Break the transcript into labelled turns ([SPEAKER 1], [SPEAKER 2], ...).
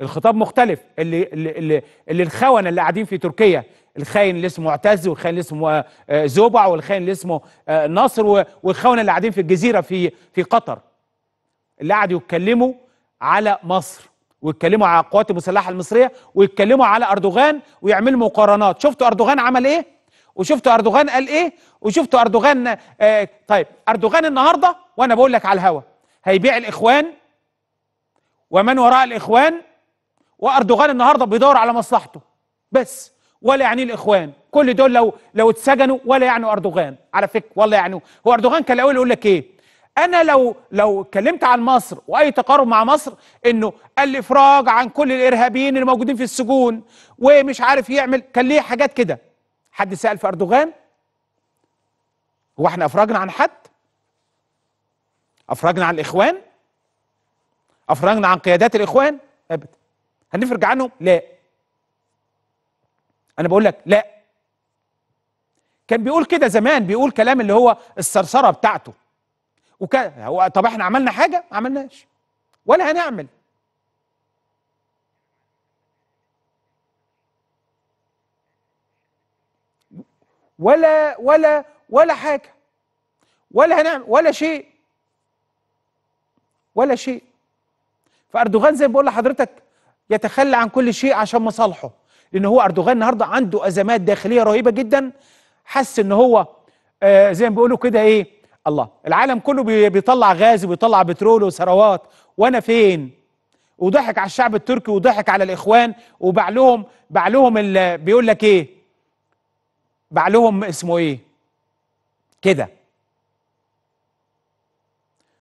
[SPEAKER 1] الخطاب مختلف اللي اللي اللي الخونه اللي قاعدين في تركيا الخاين اللي اسمه معتز والخاين اللي اسمه آه، زوبع والخاين اللي اسمه آه، ناصر والخونه اللي قاعدين في الجزيره في في قطر اللي قعدوا يتكلموا على مصر ويتكلموا على القوات المسلحه المصريه ويتكلموا على اردوغان ويعملوا مقارنات شفتوا اردوغان عمل ايه وشفتوا اردوغان قال ايه وشفتوا اردوغان آه طيب اردوغان النهارده وانا بقول لك على الهوا هيبيع الاخوان ومن وراء الاخوان واردوغان النهارده بيدور على مصلحته بس ولا يعني الاخوان كل دول لو لو اتسجنوا ولا يعني اردوغان على فكره ولا يعني هو اردوغان كان الاول يقول لك ايه انا لو لو اتكلمت عن مصر واي تقارب مع مصر انه الافراج عن كل الارهابيين اللي موجودين في السجون ومش عارف يعمل كان ليه حاجات كده حد سال في اردوغان هو احنا افرجنا عن حد افرجنا عن الاخوان افرجنا عن قيادات الاخوان ابدا هنفرج عنهم لا انا بقول لك لا كان بيقول كده زمان بيقول كلام اللي هو الثرثره بتاعته وكان هو طب احنا عملنا حاجه ما عملناش ولا هنعمل
[SPEAKER 2] ولا ولا ولا حاجه ولا هنعمل ولا شيء ولا شيء
[SPEAKER 1] فاردوغان زي ما بقول لحضرتك يتخلى عن كل شيء عشان مصالحه لان هو اردوغان النهارده عنده ازمات داخليه رهيبه جدا حس ان هو آه زي ما بيقولوا كده ايه الله العالم كله بيطلع غاز وبيطلع بترول وثروات وانا فين وضحك على الشعب التركي وضحك على الاخوان وباع لهم باع لهم بيقول لك ايه باع لهم اسمه ايه كده